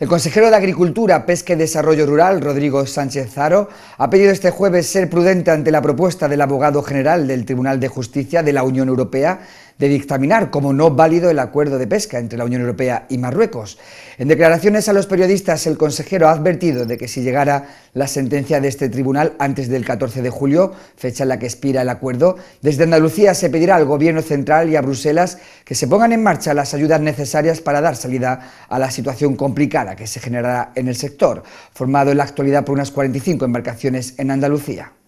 El consejero de Agricultura, Pesca y Desarrollo Rural, Rodrigo Sánchez Zaro, ha pedido este jueves ser prudente ante la propuesta del abogado general del Tribunal de Justicia de la Unión Europea de dictaminar como no válido el acuerdo de pesca entre la Unión Europea y Marruecos. En declaraciones a los periodistas, el consejero ha advertido de que si llegara la sentencia de este tribunal antes del 14 de julio, fecha en la que expira el acuerdo, desde Andalucía se pedirá al Gobierno central y a Bruselas que se pongan en marcha las ayudas necesarias para dar salida a la situación complicada que se generará en el sector, formado en la actualidad por unas 45 embarcaciones en Andalucía.